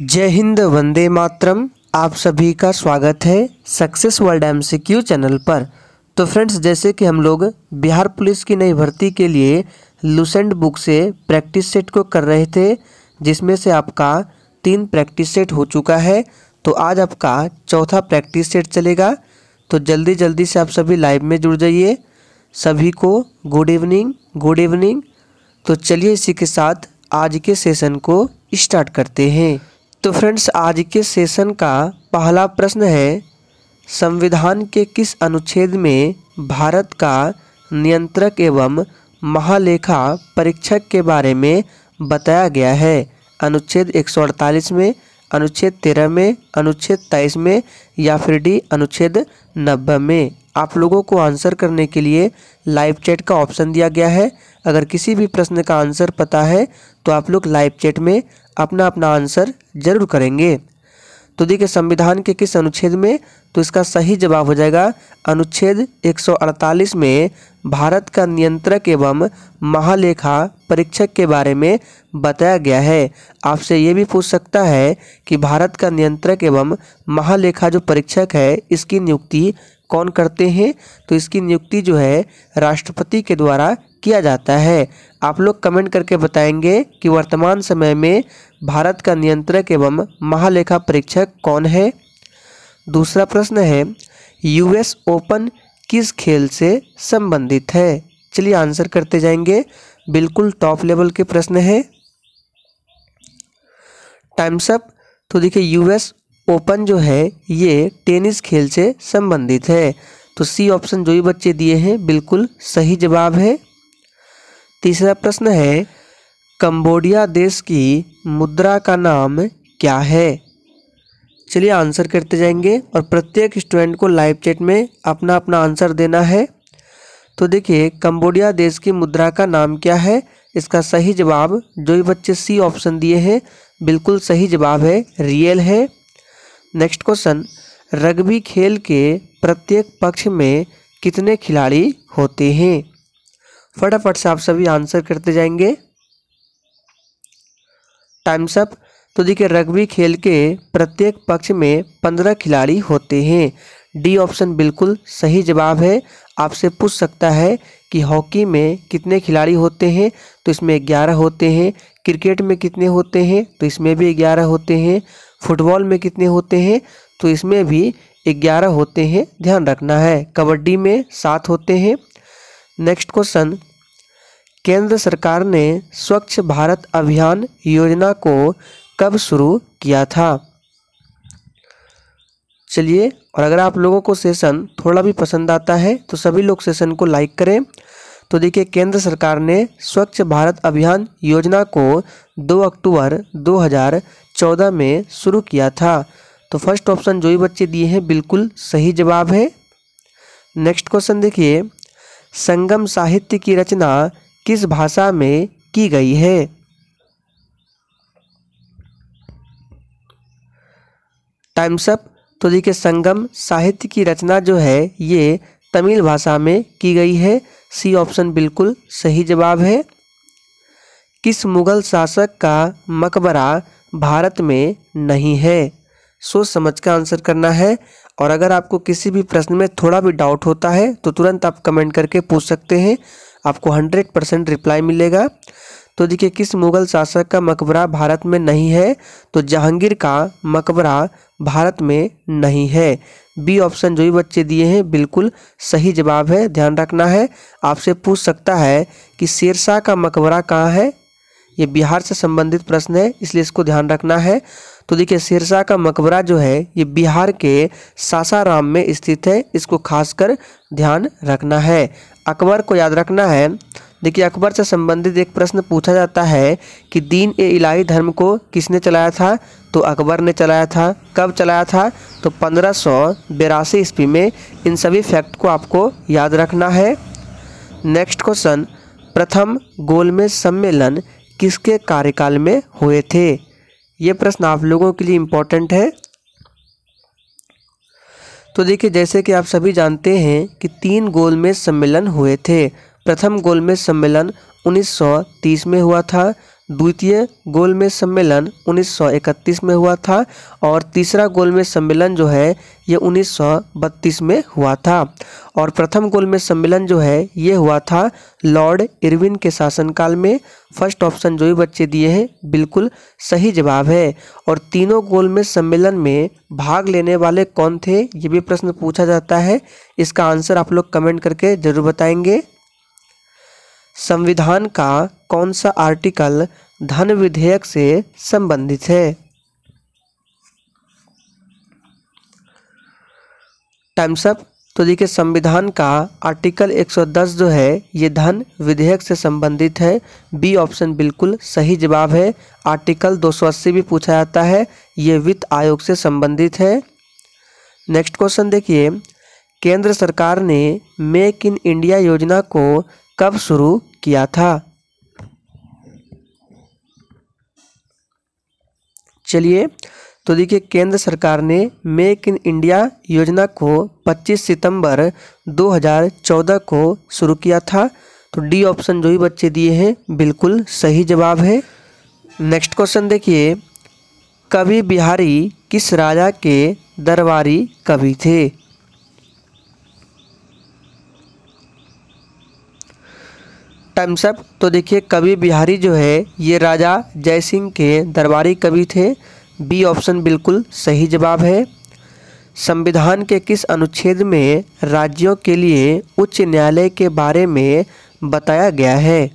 जय हिंद वंदे मातरम आप सभी का स्वागत है सक्सेस वर्ल्ड एम चैनल पर तो फ्रेंड्स जैसे कि हम लोग बिहार पुलिस की नई भर्ती के लिए लूसेंट बुक से प्रैक्टिस सेट को कर रहे थे जिसमें से आपका तीन प्रैक्टिस सेट हो चुका है तो आज आपका चौथा प्रैक्टिस सेट चलेगा तो जल्दी जल्दी से आप सभी लाइव में जुड़ जाइए सभी को गुड इवनिंग गुड इवनिंग तो चलिए इसी के साथ आज के सेशन को स्टार्ट करते हैं तो फ्रेंड्स आज के सेशन का पहला प्रश्न है संविधान के किस अनुच्छेद में भारत का नियंत्रक एवं महालेखा परीक्षक के बारे में बताया गया है अनुच्छेद 148 में अनुच्छेद 13 में अनुच्छेद 23 में या फिर डी अनुच्छेद 90 में आप लोगों को आंसर करने के लिए लाइव चैट का ऑप्शन दिया गया है अगर किसी भी प्रश्न का आंसर पता है तो आप लोग लाइव चैट में अपना अपना आंसर जरूर करेंगे तो देखिए संविधान के किस अनुच्छेद में तो इसका सही जवाब हो जाएगा अनुच्छेद 148 में भारत का नियंत्रक एवं महालेखा परीक्षक के बारे में बताया गया है आपसे ये भी पूछ सकता है कि भारत का नियंत्रक एवं महालेखा जो परीक्षक है इसकी नियुक्ति कौन करते हैं तो इसकी नियुक्ति जो है राष्ट्रपति के द्वारा किया जाता है आप लोग कमेंट करके बताएंगे कि वर्तमान समय में भारत का नियंत्रक एवं महालेखा परीक्षक कौन है दूसरा प्रश्न है यूएस ओपन किस खेल से संबंधित है चलिए आंसर करते जाएंगे बिल्कुल टॉप लेवल के प्रश्न है टाइम्स अप तो देखिए यूएस ओपन जो है ये टेनिस खेल से संबंधित है तो सी ऑप्शन जो भी बच्चे दिए हैं बिल्कुल सही जवाब है तीसरा प्रश्न है कंबोडिया देश की मुद्रा का नाम क्या है चलिए आंसर करते जाएंगे और प्रत्येक स्टूडेंट को लाइव चैट में अपना अपना आंसर देना है तो देखिए कंबोडिया देश की मुद्रा का नाम क्या है इसका सही जवाब जो भी बच्चे सी ऑप्शन दिए हैं बिल्कुल सही जवाब है रियल है नेक्स्ट क्वेश्चन रग्बी खेल के प्रत्येक पक्ष में कितने खिलाड़ी होते हैं फटाफट से आप सभी आंसर करते जाएंगे टाइम्स अप तो देखिए रग्बी खेल के प्रत्येक पक्ष में पंद्रह खिलाड़ी होते हैं डी ऑप्शन बिल्कुल सही जवाब है आपसे पूछ सकता है कि हॉकी में कितने खिलाड़ी होते हैं तो इसमें ग्यारह होते हैं क्रिकेट में कितने होते हैं तो इसमें भी ग्यारह होते हैं फुटबॉल में कितने होते हैं तो इसमें भी ग्यारह होते हैं ध्यान रखना है कबड्डी में सात होते हैं नेक्स्ट क्वेश्चन केंद्र सरकार ने स्वच्छ भारत अभियान योजना को कब शुरू किया था चलिए और अगर आप लोगों को सेशन थोड़ा भी पसंद आता है तो सभी लोग सेशन को लाइक करें तो देखिए केंद्र सरकार ने स्वच्छ भारत अभियान योजना को 2 अक्टूबर 2014 में शुरू किया था तो फर्स्ट ऑप्शन जो भी बच्चे दिए हैं बिल्कुल सही जवाब है नेक्स्ट क्वेश्चन देखिए संगम साहित्य की रचना किस भाषा में की गई है टाइम्स अप तो देखिए संगम साहित्य की रचना जो है ये तमिल भाषा में की गई है सी ऑप्शन बिल्कुल सही जवाब है किस मुगल शासक का मकबरा भारत में नहीं है सोच समझ कर आंसर करना है और अगर आपको किसी भी प्रश्न में थोड़ा भी डाउट होता है तो तुरंत आप कमेंट करके पूछ सकते हैं आपको हंड्रेड परसेंट रिप्लाई मिलेगा तो देखिए किस मुग़ल शासक का मकबरा भारत में नहीं है तो जहांगीर का मकबरा भारत में नहीं है बी ऑप्शन जो भी बच्चे दिए हैं बिल्कुल सही जवाब है ध्यान रखना है आपसे पूछ सकता है कि शेरशाह का मकबरा कहाँ है ये बिहार से संबंधित प्रश्न है इसलिए इसको ध्यान रखना है तो देखिए शेरशाह का मकबरा जो है ये बिहार के सासाराम में स्थित है इसको खासकर ध्यान रखना है अकबर को याद रखना है देखिए अकबर से संबंधित एक प्रश्न पूछा जाता है कि दीन ए इलाही धर्म को किसने चलाया था तो अकबर ने चलाया था कब चलाया था तो पंद्रह सौ बिरासी ईस्वी में इन सभी फैक्ट को आपको याद रखना है नेक्स्ट क्वेश्चन प्रथम गोलमेज सम्मेलन किसके कार्यकाल में हुए थे ये प्रश्न आप लोगों के लिए इम्पोर्टेंट है तो देखिए जैसे कि आप सभी जानते हैं कि तीन गोल में सम्मेलन हुए थे प्रथम गोल में सम्मेलन 1930 में हुआ था द्वितीय गोल में सम्मेलन 1931 में हुआ था और तीसरा गोल में सम्मेलन जो है यह 1932 में हुआ था और प्रथम गोलमेज सम्मेलन जो है ये हुआ था लॉर्ड इरविन के शासनकाल में फर्स्ट ऑप्शन जो भी बच्चे दिए हैं बिल्कुल सही जवाब है और तीनों गोलमेज सम्मेलन में भाग लेने वाले कौन थे ये भी प्रश्न पूछा जाता है इसका आंसर आप लोग कमेंट करके ज़रूर बताएंगे संविधान का कौन सा आर्टिकल धन विधेयक से संबंधित है टाइम्स अप तो देखिए संविधान का आर्टिकल 110 जो है ये धन विधेयक से संबंधित है बी ऑप्शन बिल्कुल सही जवाब है आर्टिकल 280 भी पूछा जाता है ये वित्त आयोग से संबंधित है नेक्स्ट क्वेश्चन देखिए केंद्र सरकार ने मेक इन इंडिया योजना को कब शुरू किया था चलिए तो देखिए केंद्र सरकार ने मेक इन इंडिया योजना को 25 सितंबर 2014 को शुरू किया था तो डी ऑप्शन जो भी बच्चे दिए हैं बिल्कुल सही जवाब है नेक्स्ट क्वेश्चन देखिए कवि बिहारी किस राजा के दरबारी कवि थे टाइम्स अप तो देखिए कवि बिहारी जो है ये राजा जयसिंह के दरबारी कवि थे बी ऑप्शन बिल्कुल सही जवाब है संविधान के किस अनुच्छेद में राज्यों के लिए उच्च न्यायालय के बारे में बताया गया है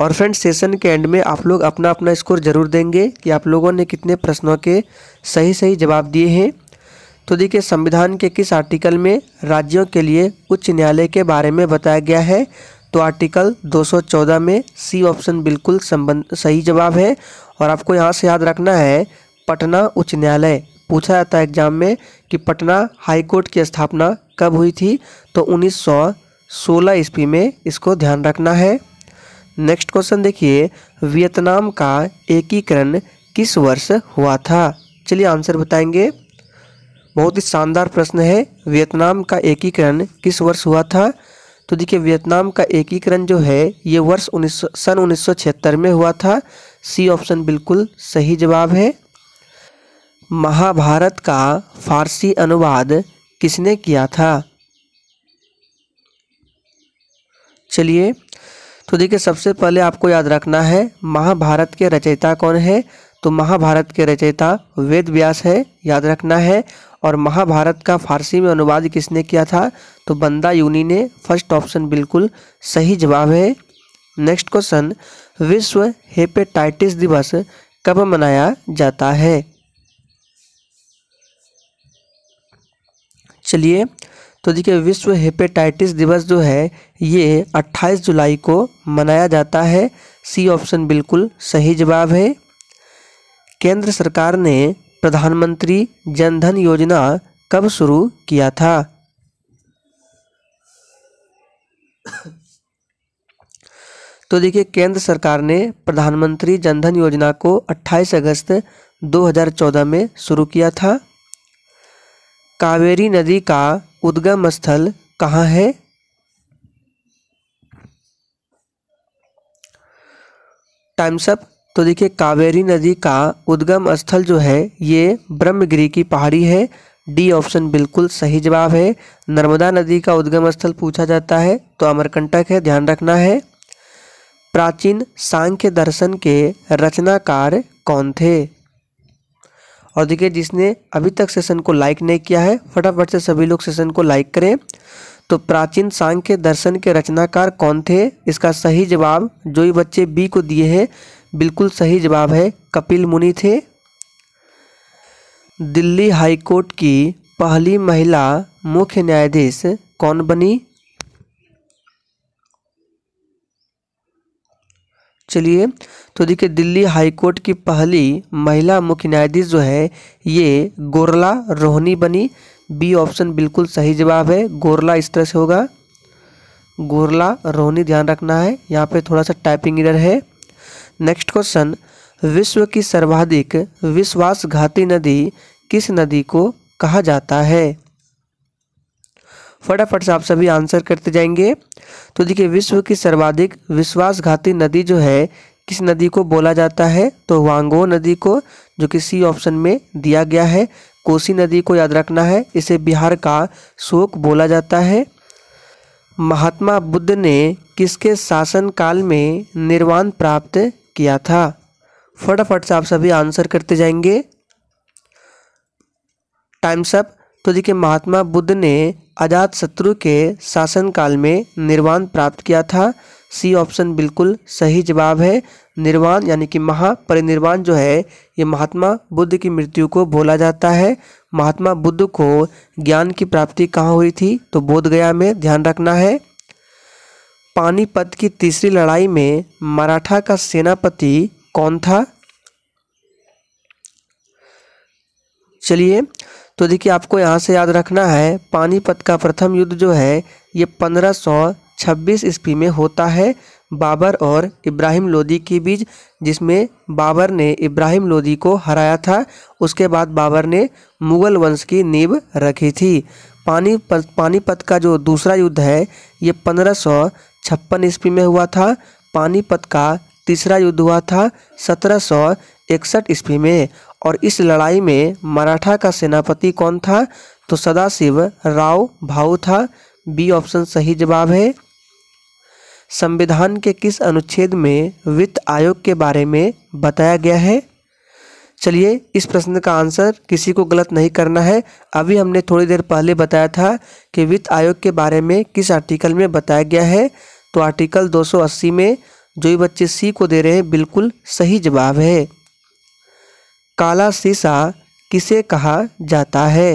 और फ्रेंड्स सेशन के एंड में आप लोग अपना अपना स्कोर ज़रूर देंगे कि आप लोगों ने कितने प्रश्नों के सही सही जवाब दिए हैं तो देखिए संविधान के किस आर्टिकल में राज्यों के लिए उच्च न्यायालय के बारे में बताया गया है तो आर्टिकल 214 में सी ऑप्शन बिल्कुल संबंध सही जवाब है और आपको यहाँ से याद रखना है पटना उच्च न्यायालय पूछा जाता है एग्जाम में कि पटना हाई कोर्ट की स्थापना कब हुई थी तो 1916 ईस्वी में इसको ध्यान रखना है नेक्स्ट क्वेश्चन देखिए वियतनाम का एकीकरण किस वर्ष हुआ था चलिए आंसर बताएंगे बहुत ही शानदार प्रश्न है वियतनाम का एकीकरण किस वर्ष हुआ था तो देखिए वियतनाम का एकीकरण जो है ये वर्ष उन्नीस सन उन्नीस में हुआ था सी ऑप्शन बिल्कुल सही जवाब है महाभारत का फारसी अनुवाद किसने किया था चलिए तो देखिए सबसे पहले आपको याद रखना है महाभारत के रचयिता कौन है तो महाभारत के रचयिता वेद व्यास है याद रखना है और महाभारत का फारसी में अनुवाद किसने किया था तो बंदा यूनी ने फर्स्ट ऑप्शन बिल्कुल सही जवाब है नेक्स्ट क्वेश्चन विश्व हेपेटाइटिस दिवस कब मनाया जाता है चलिए तो देखिए विश्व हेपेटाइटिस दिवस जो है ये 28 जुलाई को मनाया जाता है सी ऑप्शन बिल्कुल सही जवाब है केंद्र सरकार ने प्रधानमंत्री जनधन योजना कब शुरू किया था तो देखिए केंद्र सरकार ने प्रधानमंत्री जनधन योजना को 28 अगस्त 2014 में शुरू किया था कावेरी नदी का उद्गम स्थल कहाँ है टाइम्स अप तो देखिए कावेरी नदी का उद्गम स्थल जो है ये ब्रह्मगिरी की पहाड़ी है डी ऑप्शन बिल्कुल सही जवाब है नर्मदा नदी का उद्गम स्थल पूछा जाता है तो अमरकंटक है ध्यान रखना है प्राचीन सांख्य दर्शन के रचनाकार कौन थे और देखिए जिसने अभी तक सेशन को लाइक नहीं किया है फटाफट से सभी लोग सेशन को लाइक करें तो प्राचीन सांख्य दर्शन के रचनाकार कौन थे इसका सही जवाब जो ही बच्चे बी को दिए हैं बिल्कुल सही जवाब है कपिल मुनि थे दिल्ली हाईकोर्ट की पहली महिला मुख्य न्यायाधीश कौन बनी चलिए तो देखिए दिल्ली हाईकोर्ट की पहली महिला मुख्य न्यायाधीश जो है ये गोरला रोहनी बनी बी ऑप्शन बिल्कुल सही जवाब है गोरला इस तरह से होगा गोरला रोहनी ध्यान रखना है यहाँ पे थोड़ा सा टाइपिंग इधर है नेक्स्ट क्वेश्चन विश्व की सर्वाधिक विश्वासघाती नदी किस नदी को कहा जाता है फटाफट से आप सभी आंसर करते जाएंगे तो देखिए विश्व की सर्वाधिक विश्वासघाती नदी जो है किस नदी को बोला जाता है तो वांगो नदी को जो कि सी ऑप्शन में दिया गया है कोसी नदी को याद रखना है इसे बिहार का शोक बोला जाता है महात्मा बुद्ध ने किसके शासनकाल में निर्वाण प्राप्त किया था फटाफट से आप सभी आंसर करते जाएंगे टाइम्स अप तो देखिए महात्मा बुद्ध ने अजात शत्रु के शासनकाल में निर्वाण प्राप्त किया था सी ऑप्शन बिल्कुल सही जवाब है निर्वाण यानी कि महापरिनिर्वाण जो है ये महात्मा बुद्ध की मृत्यु को बोला जाता है महात्मा बुद्ध को ज्ञान की प्राप्ति कहाँ हुई थी तो बोधगया में ध्यान रखना है पानीपत की तीसरी लड़ाई में मराठा का सेनापति कौन था चलिए तो देखिए आपको यहाँ से याद रखना है पानीपत का प्रथम युद्ध जो है ये पंद्रह सौ छब्बीस ईस्वी में होता है बाबर और इब्राहिम लोदी के बीच जिसमें बाबर ने इब्राहिम लोदी को हराया था उसके बाद बाबर ने मुग़ल वंश की नींव रखी थी पानी प, पानीपत का जो दूसरा युद्ध है ये पंद्रह सौ छप्पन ईस्वी में हुआ था पानीपत का तीसरा युद्ध हुआ था सत्रह सौ इकसठ ईस्वी में और इस लड़ाई में मराठा का सेनापति कौन था तो सदाशिव राव भाऊ था बी ऑप्शन सही जवाब है संविधान के किस अनुच्छेद में वित्त आयोग के बारे में बताया गया है चलिए इस प्रश्न का आंसर किसी को गलत नहीं करना है अभी हमने थोड़ी देर पहले बताया था कि वित्त आयोग के बारे में किस आर्टिकल में बताया गया है तो आर्टिकल 280 में जो बच्चे सी को दे रहे हैं बिल्कुल सही जवाब है काला शीशा किसे कहा जाता है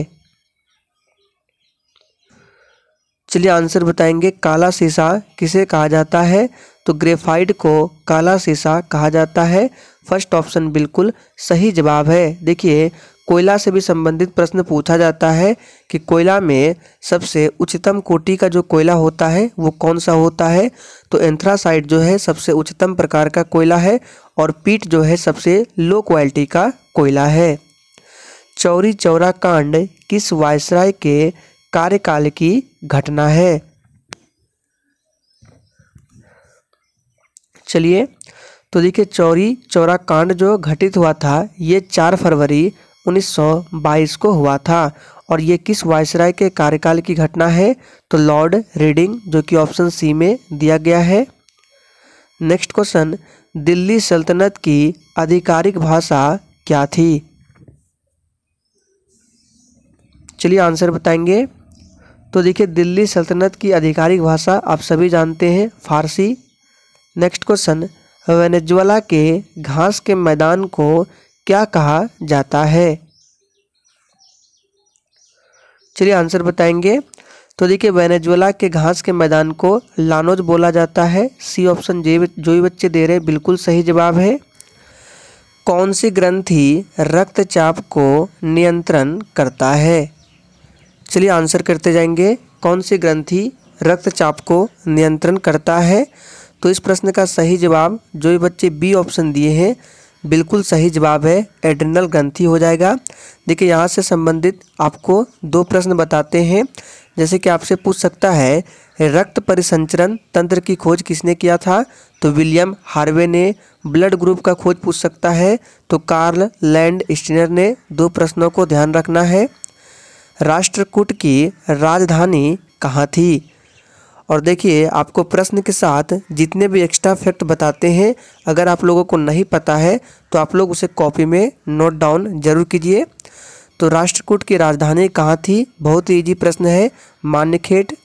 चलिए आंसर बताएंगे काला शीशा किसे कहा जाता है तो ग्रेफाइट को काला शीशा कहा जाता है फर्स्ट ऑप्शन बिल्कुल सही जवाब है देखिए कोयला से भी संबंधित प्रश्न पूछा जाता है कि कोयला में सबसे उच्चतम कोटि का जो कोयला होता है वो कौन सा होता है तो एंथ्रासाइट जो है सबसे उच्चतम प्रकार का कोयला है और पीट जो है सबसे लो क्वालिटी का कोयला है चौरी चौरा कांड किस वायसराय के कार्यकाल की घटना है चलिए तो देखिए चौरी चौरा कांड जो घटित हुआ था ये चार फरवरी 1922 को हुआ था और ये किस वायसराय के कार्यकाल की घटना है तो लॉर्ड रीडिंग जो कि ऑप्शन सी में दिया गया है नेक्स्ट क्वेश्चन दिल्ली सल्तनत की आधिकारिक भाषा क्या थी चलिए आंसर बताएंगे तो देखिए दिल्ली सल्तनत की आधिकारिक भाषा आप सभी जानते हैं फारसी नेक्स्ट क्वेश्चन वेनेजुएला के घास के मैदान को क्या कहा जाता है चलिए आंसर बताएंगे तो देखिए वेनेजुएला के घास के मैदान को लानोज बोला जाता है सी ऑप्शन जो भी बच्चे दे रहे बिल्कुल सही जवाब है कौन सी ग्रंथि रक्तचाप को नियंत्रण करता है चलिए आंसर करते जाएंगे कौन सी ग्रंथि रक्तचाप को नियंत्रण करता है तो इस प्रश्न का सही जवाब जो भी बच्चे बी ऑप्शन दिए हैं बिल्कुल सही जवाब है एड्रिनल ग्रंथि हो जाएगा देखिए यहाँ से संबंधित आपको दो प्रश्न बताते हैं जैसे कि आपसे पूछ सकता है रक्त परिसंचरण तंत्र की खोज किसने किया था तो विलियम हार्वे ने ब्लड ग्रुप का खोज पूछ सकता है तो कार्ल लैंड स्टिनर ने दो प्रश्नों को ध्यान रखना है राष्ट्रकूट की राजधानी कहाँ थी और देखिए आपको प्रश्न के साथ जितने भी एक्स्ट्रा फैक्ट बताते हैं अगर आप लोगों को नहीं पता है तो आप लोग उसे कॉपी में नोट डाउन जरूर कीजिए तो राष्ट्रकूट की राजधानी कहाँ थी बहुत ही ईजी प्रश्न है मान्यखेट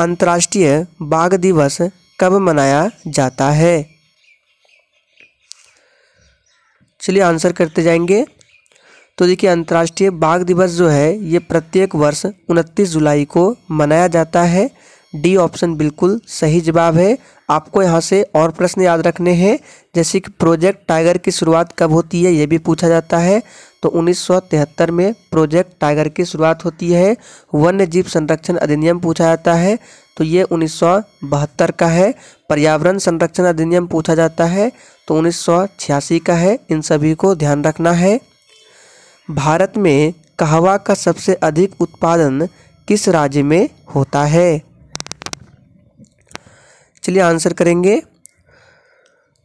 अंतर्राष्ट्रीय बाघ दिवस कब मनाया जाता है चलिए आंसर करते जाएंगे तो देखिए अंतर्राष्ट्रीय बाघ दिवस जो है ये प्रत्येक वर्ष 29 जुलाई को मनाया जाता है डी ऑप्शन बिल्कुल सही जवाब है आपको यहाँ से और प्रश्न याद रखने हैं जैसे कि प्रोजेक्ट टाइगर की शुरुआत कब होती है ये भी पूछा जाता है तो 1973 में प्रोजेक्ट टाइगर की शुरुआत होती है वन्य जीव संरक्षण अधिनियम पूछा जाता है तो ये उन्नीस का है पर्यावरण संरक्षण अधिनियम पूछा जाता है तो उन्नीस का है इन सभी को ध्यान रखना है भारत में कहवा का सबसे अधिक उत्पादन किस राज्य में होता है चलिए आंसर करेंगे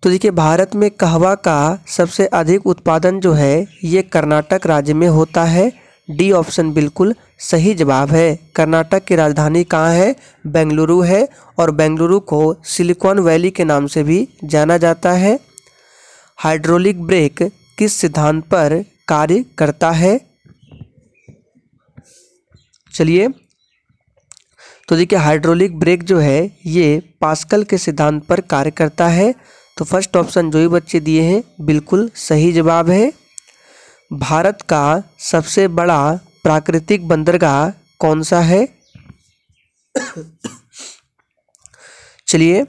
तो देखिए भारत में कहवा का सबसे अधिक उत्पादन जो है ये कर्नाटक राज्य में होता है डी ऑप्शन बिल्कुल सही जवाब है कर्नाटक की राजधानी कहाँ है बेंगलुरु है और बेंगलुरु को सिलिकॉन वैली के नाम से भी जाना जाता है हाइड्रोलिक ब्रेक किस सिद्धांत पर कार्य करता है चलिए तो देखिए हाइड्रोलिक ब्रेक जो है ये पास्कल के सिद्धांत पर कार्य करता है तो फर्स्ट ऑप्शन जो भी बच्चे दिए हैं बिल्कुल सही जवाब है भारत का सबसे बड़ा प्राकृतिक बंदरगाह कौन सा है चलिए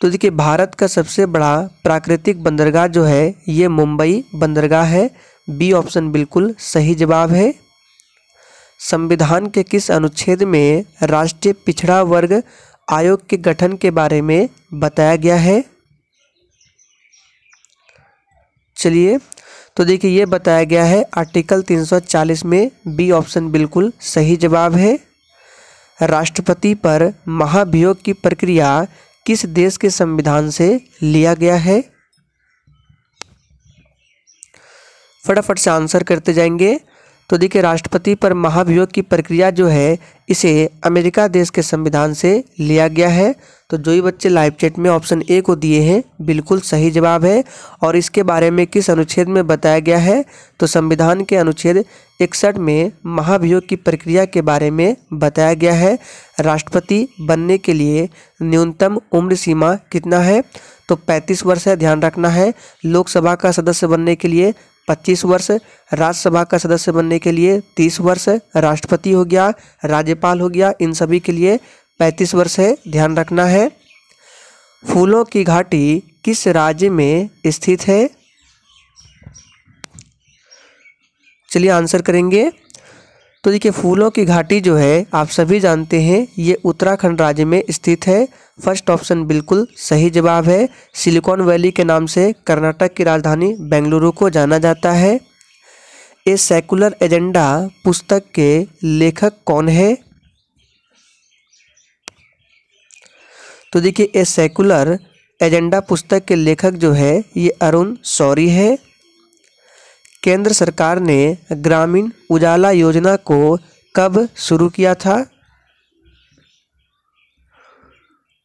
तो देखिए भारत का सबसे बड़ा प्राकृतिक बंदरगाह जो है ये मुंबई बंदरगाह है बी ऑप्शन बिल्कुल सही जवाब है संविधान के किस अनुच्छेद में राष्ट्रीय पिछड़ा वर्ग आयोग के गठन के बारे में बताया गया है चलिए तो देखिए ये बताया गया है आर्टिकल 340 में बी ऑप्शन बिल्कुल सही जवाब है राष्ट्रपति पर महाभियोग की प्रक्रिया किस देश के संविधान से लिया गया है फटाफट से आंसर करते जाएंगे तो देखिए राष्ट्रपति पर महाभियोग की प्रक्रिया जो है इसे अमेरिका देश के संविधान से लिया गया है तो जो ही बच्चे लाइव चैट में ऑप्शन ए को दिए हैं बिल्कुल सही जवाब है और इसके बारे में किस अनुच्छेद में बताया गया है तो संविधान के अनुच्छेद इकसठ में महाभियोग की प्रक्रिया के बारे में बताया गया है राष्ट्रपति बनने के लिए न्यूनतम उम्र सीमा कितना है तो 35 वर्ष है ध्यान रखना है लोकसभा का सदस्य बनने के लिए 25 वर्ष राज्यसभा का सदस्य बनने के लिए 30 वर्ष राष्ट्रपति हो गया राज्यपाल हो गया इन सभी के लिए 35 वर्ष है ध्यान रखना है फूलों की घाटी किस राज्य में स्थित है चलिए आंसर करेंगे तो देखिए फूलों की घाटी जो है आप सभी जानते हैं ये उत्तराखंड राज्य में स्थित है फर्स्ट ऑप्शन बिल्कुल सही जवाब है सिलिकॉन वैली के नाम से कर्नाटक की राजधानी बेंगलुरु को जाना जाता है ए सेकुलर एजेंडा पुस्तक के लेखक कौन है तो देखिए ए सेकुलर एजेंडा पुस्तक के लेखक जो है ये अरुण सौरी है केंद्र सरकार ने ग्रामीण उजाला योजना को कब शुरू किया था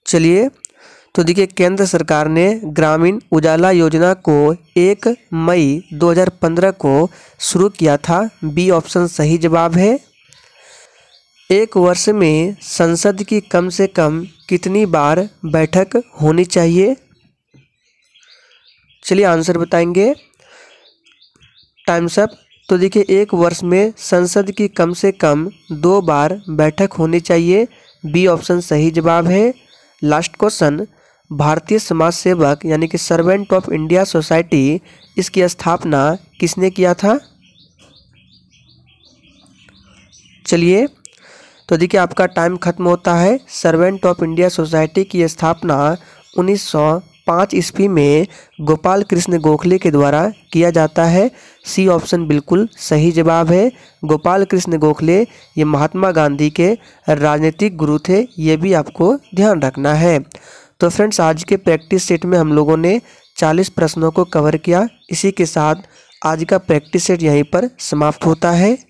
चलिए तो देखिए केंद्र सरकार ने ग्रामीण उजाला योजना को एक मई 2015 को शुरू किया था बी ऑप्शन सही जवाब है एक वर्ष में संसद की कम से कम कितनी बार बैठक होनी चाहिए चलिए आंसर बताएंगे टाइम्स अप तो देखिए एक वर्ष में संसद की कम से कम दो बार बैठक होनी चाहिए बी ऑप्शन सही जवाब है लास्ट क्वेश्चन भारतीय समाज सेवक यानी कि सर्वेंट ऑफ इंडिया सोसाइटी इसकी स्थापना किसने किया था चलिए तो देखिए आपका टाइम खत्म होता है सर्वेंट ऑफ इंडिया सोसाइटी की स्थापना उन्नीस पाँच ईस्वी में गोपाल कृष्ण गोखले के द्वारा किया जाता है सी ऑप्शन बिल्कुल सही जवाब है गोपाल कृष्ण गोखले ये महात्मा गांधी के राजनीतिक गुरु थे ये भी आपको ध्यान रखना है तो फ्रेंड्स आज के प्रैक्टिस सेट में हम लोगों ने 40 प्रश्नों को कवर किया इसी के साथ आज का प्रैक्टिस सेट यहीं पर समाप्त होता है